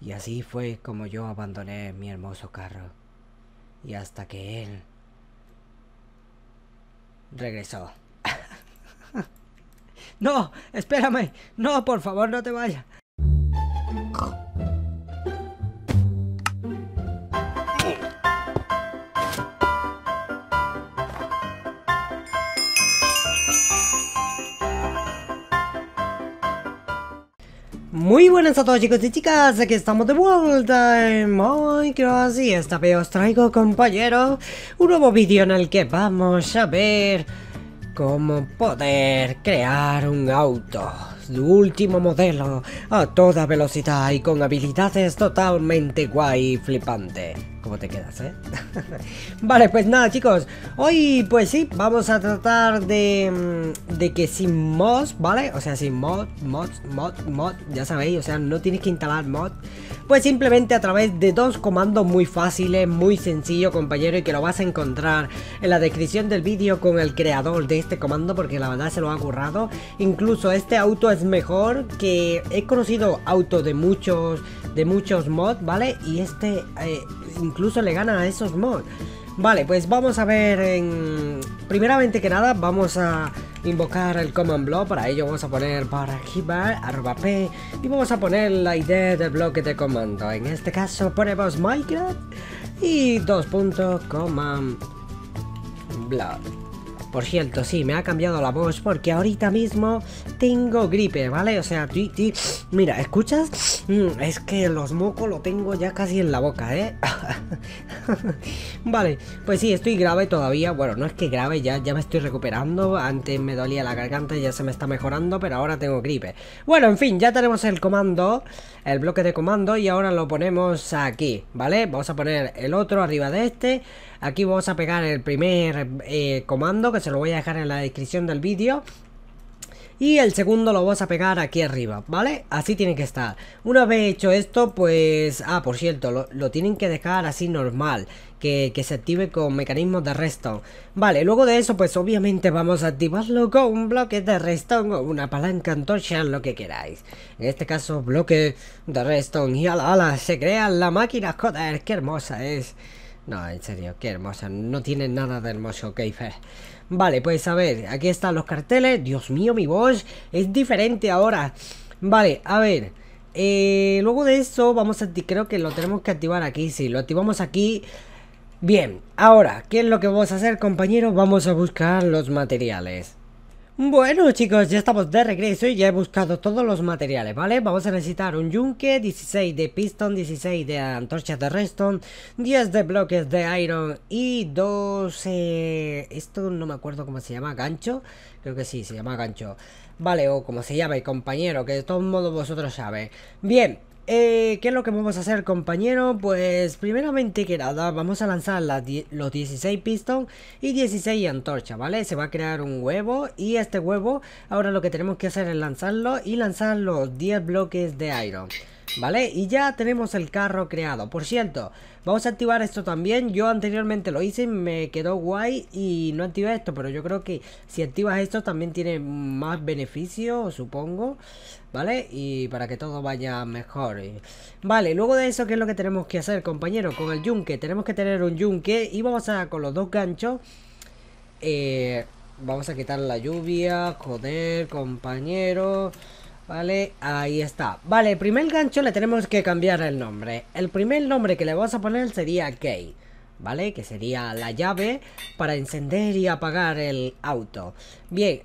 Y así fue como yo abandoné mi hermoso carro. Y hasta que él regresó. no, espérame. No, por favor, no te vayas. Muy buenas a todos chicos y chicas, aquí estamos de vuelta en Minecraft y esta vez os traigo compañeros un nuevo vídeo en el que vamos a ver cómo poder crear un auto de último modelo a toda velocidad y con habilidades totalmente guay y flipante cómo te quedas, ¿eh? vale, pues nada, chicos. Hoy, pues sí, vamos a tratar de, mm, de que sin mods, ¿vale? O sea, sin mod, mods, mod, mod, ya sabéis, o sea, no tienes que instalar mod. Pues simplemente a través de dos comandos muy fáciles, muy sencillo, compañero, y que lo vas a encontrar en la descripción del vídeo con el creador de este comando, porque la verdad se lo ha currado. Incluso este auto es mejor que he conocido auto de muchos de muchos mods, ¿vale? Y este eh, incluso le gana a esos mods. Vale, pues vamos a ver en... Primeramente que nada, vamos a invocar el command block. Para ello vamos a poner para arroba p, y vamos a poner la idea del bloque de comando. En este caso ponemos Minecraft y dos puntos command block. Por cierto, sí, me ha cambiado la voz porque ahorita mismo tengo gripe, ¿vale? O sea, mira, ¿escuchas? Mm, es que los mocos lo tengo ya casi en la boca, ¿eh? vale, pues sí, estoy grave todavía. Bueno, no es que grave, ya, ya me estoy recuperando. Antes me dolía la garganta, ya se me está mejorando, pero ahora tengo gripe. Bueno, en fin, ya tenemos el comando, el bloque de comando, y ahora lo ponemos aquí, ¿vale? Vamos a poner el otro arriba de este. Aquí vamos a pegar el primer eh, comando pues se lo voy a dejar en la descripción del vídeo y el segundo lo vas a pegar aquí arriba, ¿vale? Así tiene que estar. Una vez hecho esto, pues... Ah, por cierto, lo, tienen que dejar así normal, que, se active con mecanismos de redstone. Vale, luego de eso, pues obviamente vamos a activarlo con un bloque de redstone o una palanca antorcha, lo que queráis. En este caso, bloque de redstone y ala, ala, se crea la máquina, joder, qué hermosa es. No, en serio, qué hermosa. No tiene nada de hermoso, ok, Vale, pues a ver, aquí están los carteles. Dios mío, mi voz es diferente ahora. Vale, a ver. Eh, luego de eso, vamos a... Creo que lo tenemos que activar aquí. Sí, lo activamos aquí. Bien, ahora, ¿qué es lo que vamos a hacer, compañero? Vamos a buscar los materiales. Bueno chicos, ya estamos de regreso y ya he buscado todos los materiales, ¿vale? Vamos a necesitar un yunque, 16 de piston, 16 de antorchas de redstone, 10 de bloques de iron y 12... Eh, esto no me acuerdo cómo se llama, gancho, creo que sí, se llama gancho. Vale, o como se llama el compañero, que de todos modos vosotros sabéis. Bien, eh, ¿Qué es lo que vamos a hacer, compañero? Pues, primeramente que nada, vamos a lanzar los 16 pistons y 16 antorcha, ¿vale? Se va a crear un huevo y este huevo, ahora lo que tenemos que hacer es lanzarlo y lanzar los 10 bloques de iron. ¿Vale? Y ya tenemos el carro creado. Por cierto, vamos a activar esto también. Yo anteriormente lo hice, y me quedó guay y no activé esto, pero yo creo que si activas esto también tiene más beneficio, supongo. ¿Vale? Y para que todo vaya mejor. Vale, luego de eso, ¿qué es lo que tenemos que hacer, compañero? Con el yunque, tenemos que tener un yunque y vamos a con los dos ganchos. Eh, vamos a quitar la lluvia, joder, compañero. Vale, ahí está. Vale, el primer gancho le tenemos que cambiar el nombre. El primer nombre que le vamos a poner sería Key. ¿Vale? Que sería la llave para encender y apagar el auto. Bien,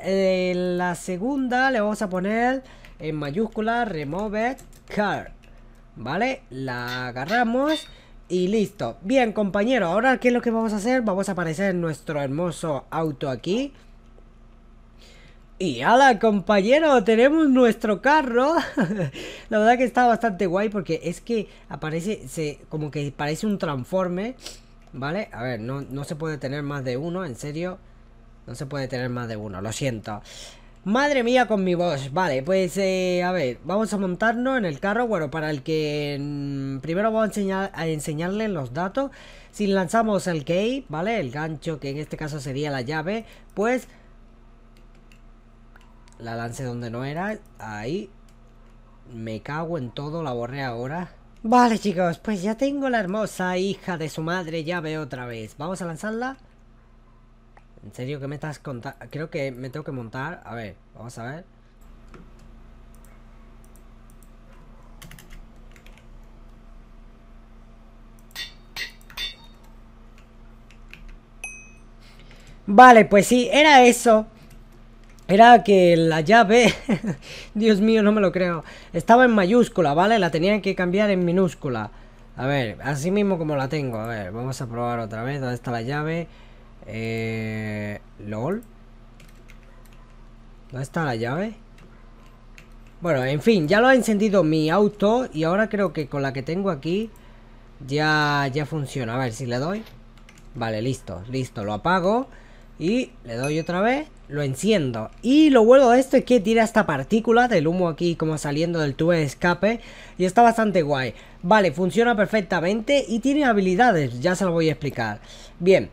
la segunda le vamos a poner en mayúscula Remove Car. ¿Vale? La agarramos y listo. Bien, compañero, ahora ¿qué es lo que vamos a hacer? Vamos a aparecer nuestro hermoso auto aquí. Y ala, compañero, tenemos nuestro carro. la verdad que está bastante guay porque es que aparece, se, como que parece un transforme. ¿Vale? A ver, no, se puede tener más de uno, en serio. No se puede tener más de uno, lo siento. Madre mía con mi voz. Vale, pues eh, a ver, vamos a montarnos en el carro. Bueno, para el que mm, primero voy a, enseñar, a enseñarle los datos. Si lanzamos el key, ¿vale? El gancho, que en este caso sería la llave, pues la lancé donde no era. Ahí. Me cago en todo, la borré ahora. Vale, chicos, pues ya tengo la hermosa hija de su madre Ya veo otra vez. Vamos a lanzarla. En serio, que me estás contando? Creo que me tengo que montar. A ver, vamos a ver. Vale, pues sí, era eso era que la llave, Dios mío, no me lo creo, estaba en mayúscula, ¿vale? La tenía que cambiar en minúscula. A ver, así mismo como la tengo, a ver, vamos a probar otra vez, ¿dónde está la llave? Eh, LOL. ¿Dónde está la llave? Bueno, en fin, ya lo ha encendido mi auto y ahora creo que con la que tengo aquí ya, ya funciona. A ver si le doy. Vale, listo, listo, lo apago. Y le doy otra vez, lo enciendo. Y lo bueno de esto es que tira esta partícula del humo aquí como saliendo del tubo de escape. Y está bastante guay. Vale, funciona perfectamente y tiene habilidades, ya se lo voy a explicar. Bien,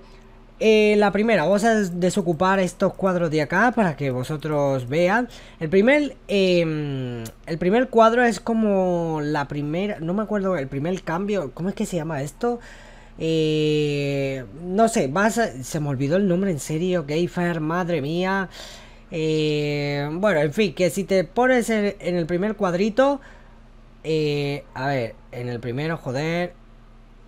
eh, la primera, vamos a desocupar estos cuadros de acá para que vosotros vean. El primer, em, el primer cuadro es como la primera, no me acuerdo, el primer cambio, ¿cómo es que se llama esto? Eh, no sé, más, se me olvidó el nombre en serio, Gayfer, madre mía. Eh, bueno, en fin, que si te pones en, el primer cuadrito... Eh, a ver, en el primero, joder...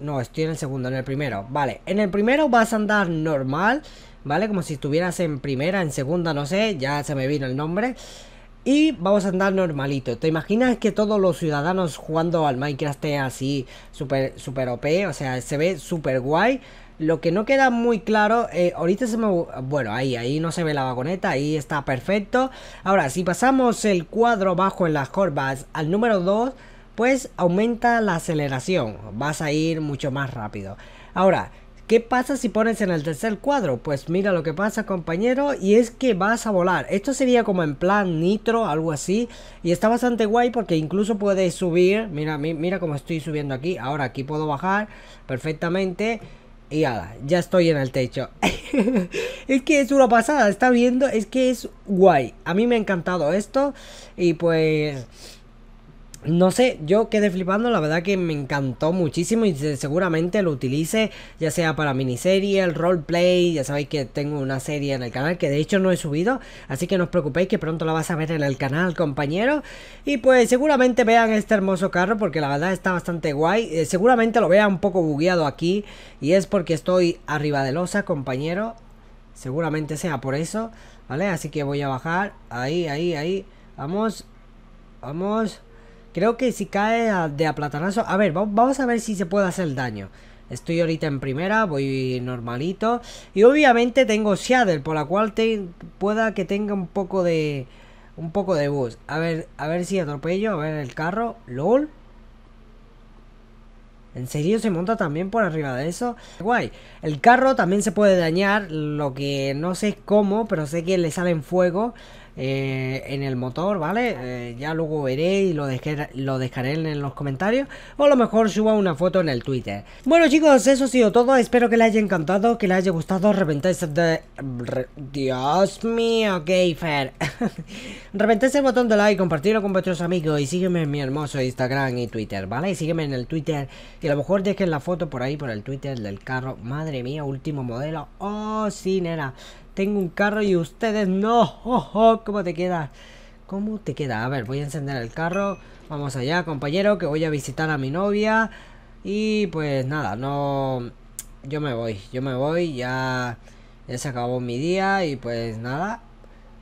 No, estoy en el segundo, en el primero. Vale, en el primero vas a andar normal, ¿vale? Como si estuvieras en primera, en segunda, no sé, ya se me vino el nombre. Y vamos a andar normalito. ¿Te imaginas que todos los ciudadanos jugando al Minecraft estén así super, super OP? O sea, se ve súper guay. Lo que no queda muy claro, eh, ahorita se me... Bueno, ahí, ahí no se ve la vagoneta, ahí está perfecto. Ahora, si pasamos el cuadro bajo en las curvas al número 2, pues aumenta la aceleración. Vas a ir mucho más rápido. Ahora, ¿Qué pasa si pones en el tercer cuadro? Pues mira lo que pasa compañero y es que vas a volar. Esto sería como en plan nitro, algo así. Y está bastante guay porque incluso puedes subir. Mira, mira cómo estoy subiendo aquí. Ahora aquí puedo bajar perfectamente. Y ya estoy en el techo. es que es una pasada, está viendo. Es que es guay. A mí me ha encantado esto. Y pues... No sé, yo quedé flipando, la verdad que me encantó muchísimo y seguramente lo utilice ya sea para miniserie, el roleplay, ya sabéis que tengo una serie en el canal que de hecho no he subido, así que no os preocupéis que pronto la vas a ver en el canal, compañero. Y pues seguramente vean este hermoso carro porque la verdad está bastante guay, eh, seguramente lo vea un poco bugueado aquí y es porque estoy arriba de losa, compañero, seguramente sea por eso, ¿vale? Así que voy a bajar, ahí, ahí, ahí, vamos, vamos... Creo que si cae de aplatanazo... A ver, vamos a ver si se puede hacer daño. Estoy ahorita en primera, voy normalito. Y obviamente tengo Seattle, por la cual pueda que tenga un poco de... Un poco de bus. A ver, a ver si atropello, a ver el carro. LOL. ¿En serio se monta también por arriba de eso? Guay. El carro también se puede dañar, lo que no sé cómo, pero sé que le salen fuego. Eh, en el motor, ¿vale? Eh, ya luego veré y lo, dejé, lo dejaré en los comentarios. O a lo mejor suba una foto en el Twitter. Bueno chicos, eso ha sido todo. Espero que les haya encantado, que les haya gustado. Reventáis de... Dios mío, Gayfer. Reventáis el botón de like, compartirlo con vuestros amigos y sígueme en mi hermoso Instagram y Twitter, ¿vale? Y sígueme en el Twitter. Y a lo mejor dejen la foto por ahí, por el Twitter del carro. Madre mía, último modelo. Oh, sí, nena tengo un carro y ustedes no. Oh, ¿Cómo te queda? ¿Cómo te queda? A ver, voy a encender el carro. Vamos allá, compañero, que voy a visitar a mi novia. Y pues nada, no... Yo me voy, yo me voy, ya... Ya se acabó mi día y pues nada,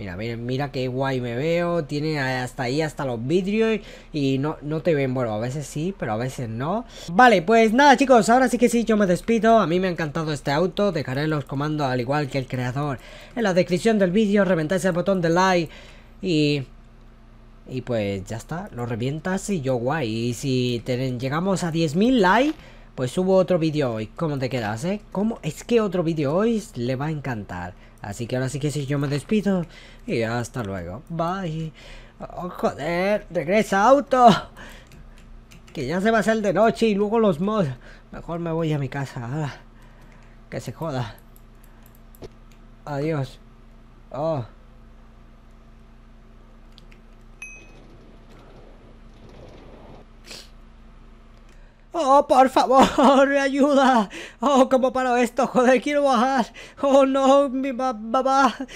Mira, mira, mira qué guay me veo. Tiene hasta ahí, hasta los vidrios. Y no, no te ven. Bueno, a veces sí, pero a veces no. Vale, pues nada, chicos. Ahora sí que sí, yo me despido. A mí me ha encantado este auto. Dejaré los comandos al igual que el creador en la descripción del vídeo. Reventáis el botón de like. Y y pues ya está, lo revientas y yo guay. Y si llegamos a 10.000 likes, pues subo otro vídeo hoy. ¿Cómo te quedas, eh? ¿Cómo? Es que otro vídeo hoy le va a encantar. Así que ahora sí que sí, yo me despido y hasta luego. Bye. Oh, joder, regresa auto. Que ya se va a hacer de noche y luego los mods. Mejor me voy a mi casa. Ah, que se joda. Adiós. Oh. ¡Oh, por favor! ¡Ayuda! Oh, ¿cómo paro esto? Joder, quiero bajar. Oh, no, mi mamá.